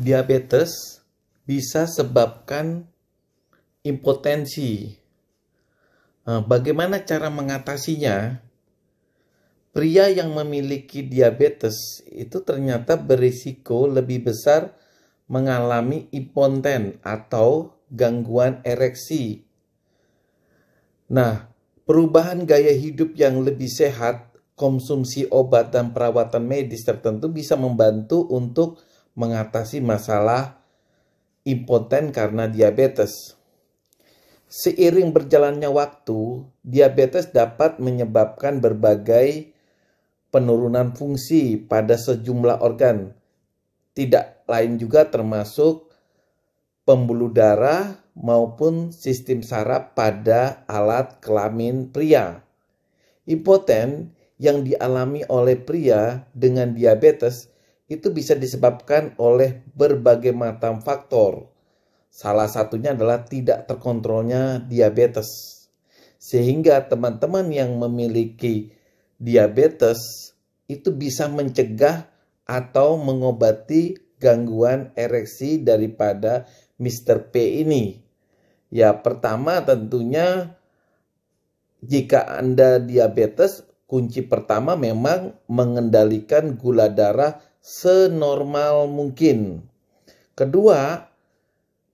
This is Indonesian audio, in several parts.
diabetes bisa sebabkan impotensi. Nah, bagaimana cara mengatasinya? Pria yang memiliki diabetes itu ternyata berisiko lebih besar mengalami impoten atau gangguan ereksi. Nah, perubahan gaya hidup yang lebih sehat, konsumsi obat dan perawatan medis tertentu bisa membantu untuk mengatasi masalah impoten karena diabetes. Seiring berjalannya waktu, diabetes dapat menyebabkan berbagai penurunan fungsi pada sejumlah organ. Tidak lain juga termasuk pembuluh darah maupun sistem saraf pada alat kelamin pria. Impoten yang dialami oleh pria dengan diabetes itu bisa disebabkan oleh berbagai macam faktor. Salah satunya adalah tidak terkontrolnya diabetes. Sehingga teman-teman yang memiliki diabetes itu bisa mencegah atau mengobati gangguan ereksi daripada Mr. P ini. Ya, pertama tentunya jika Anda diabetes, kunci pertama memang mengendalikan gula darah senormal mungkin. Kedua,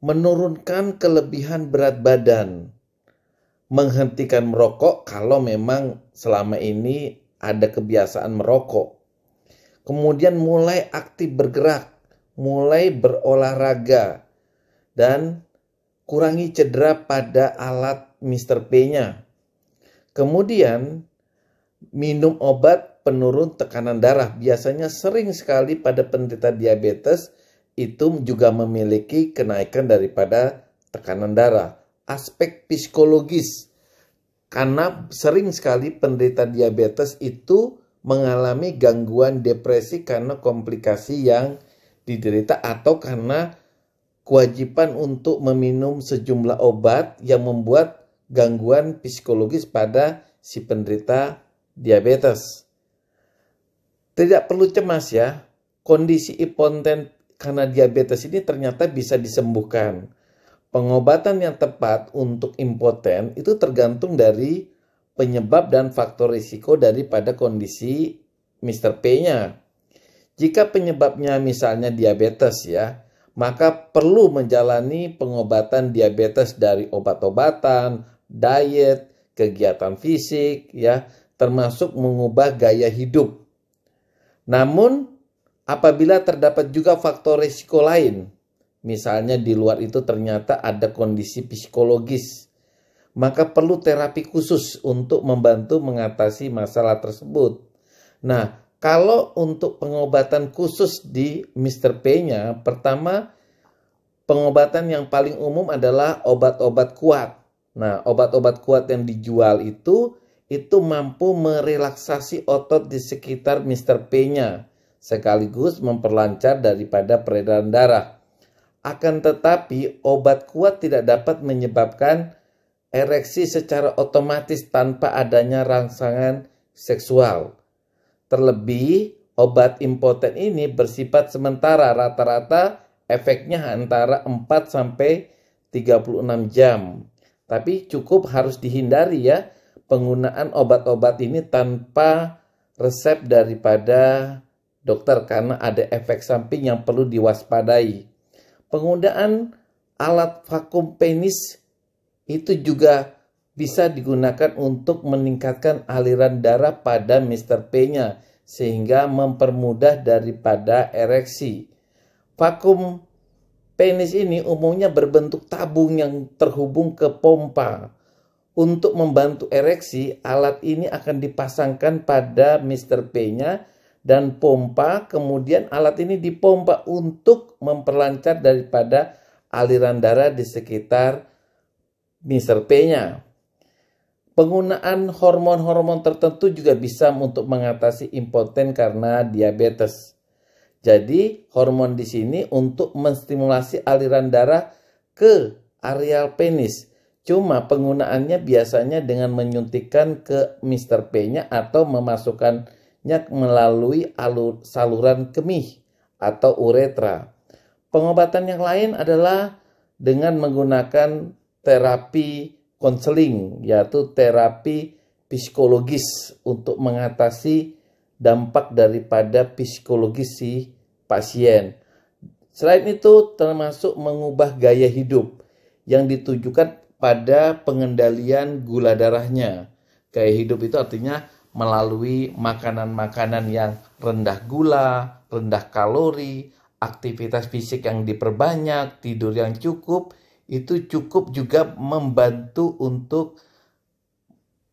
menurunkan kelebihan berat badan. Menghentikan merokok kalau memang selama ini ada kebiasaan merokok. Kemudian mulai aktif bergerak, mulai berolahraga, dan kurangi cedera pada alat Mr. P-nya. Kemudian minum obat penurun tekanan darah biasanya sering sekali pada penderita diabetes itu juga memiliki kenaikan daripada tekanan darah. Aspek psikologis karena sering sekali penderita diabetes itu mengalami gangguan depresi karena komplikasi yang diderita atau karena kewajiban untuk meminum sejumlah obat yang membuat gangguan psikologis pada si penderita diabetes. Tidak perlu cemas ya, kondisi impoten karena diabetes ini ternyata bisa disembuhkan. Pengobatan yang tepat untuk impoten itu tergantung dari penyebab dan faktor risiko daripada kondisi Mr. P-nya. Jika penyebabnya misalnya diabetes ya, maka perlu menjalani pengobatan diabetes dari obat-obatan, diet, kegiatan fisik ya, termasuk mengubah gaya hidup namun, apabila terdapat juga faktor risiko lain, misalnya di luar itu ternyata ada kondisi psikologis, maka perlu terapi khusus untuk membantu mengatasi masalah tersebut. Nah, kalau untuk pengobatan khusus di Mr. P-nya, pertama pengobatan yang paling umum adalah obat-obat kuat. Nah, obat-obat kuat yang dijual itu itu mampu merelaksasi otot di sekitar Mr. P-nya, sekaligus memperlancar daripada peredaran darah. Akan tetapi, obat kuat tidak dapat menyebabkan ereksi secara otomatis tanpa adanya rangsangan seksual. Terlebih, obat impoten ini bersifat sementara rata-rata efeknya antara 4 sampai 36 jam. Tapi cukup harus dihindari ya, penggunaan obat-obat ini tanpa resep daripada dokter karena ada efek samping yang perlu diwaspadai. Penggunaan alat vakum penis itu juga bisa digunakan untuk meningkatkan aliran darah pada Mr. P-nya sehingga mempermudah daripada ereksi. Vakum penis ini umumnya berbentuk tabung yang terhubung ke pompa. Untuk membantu ereksi, alat ini akan dipasangkan pada Mr. P-nya dan pompa. Kemudian alat ini dipompa untuk memperlancar daripada aliran darah di sekitar Mr. P-nya. Penggunaan hormon-hormon tertentu juga bisa untuk mengatasi impoten karena diabetes. Jadi, hormon di sini untuk menstimulasi aliran darah ke areal penis Cuma penggunaannya biasanya dengan menyuntikkan ke Mr. P-nya atau memasukkannya melalui alur, saluran kemih atau uretra. Pengobatan yang lain adalah dengan menggunakan terapi konseling, yaitu terapi psikologis untuk mengatasi dampak daripada psikologis si pasien. Selain itu termasuk mengubah gaya hidup yang ditujukan pada pengendalian gula darahnya. Gaya hidup itu artinya melalui makanan-makanan yang rendah gula, rendah kalori, aktivitas fisik yang diperbanyak, tidur yang cukup, itu cukup juga membantu untuk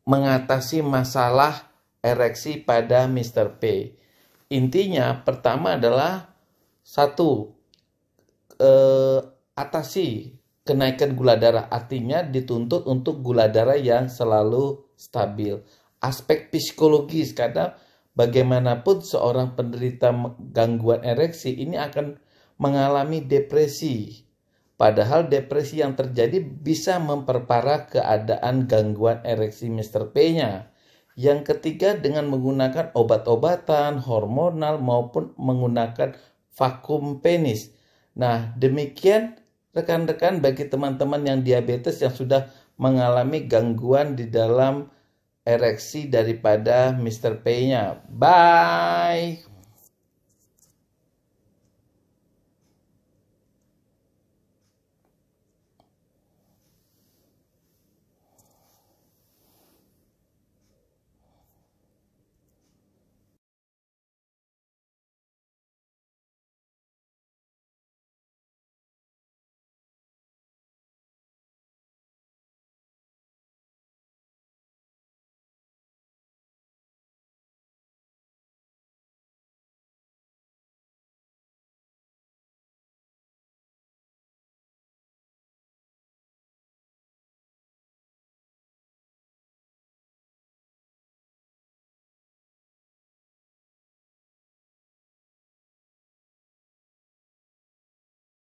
mengatasi masalah ereksi pada Mr. P. Intinya pertama adalah satu eh, atasi kenaikan gula darah artinya dituntut untuk gula darah yang selalu stabil. Aspek psikologis karena bagaimanapun seorang penderita gangguan ereksi ini akan mengalami depresi. Padahal depresi yang terjadi bisa memperparah keadaan gangguan ereksi Mr. P-nya. Yang ketiga dengan menggunakan obat-obatan, hormonal maupun menggunakan vakum penis. Nah, demikian rekan-rekan bagi teman-teman yang diabetes yang sudah mengalami gangguan di dalam ereksi daripada Mr. P-nya. Bye.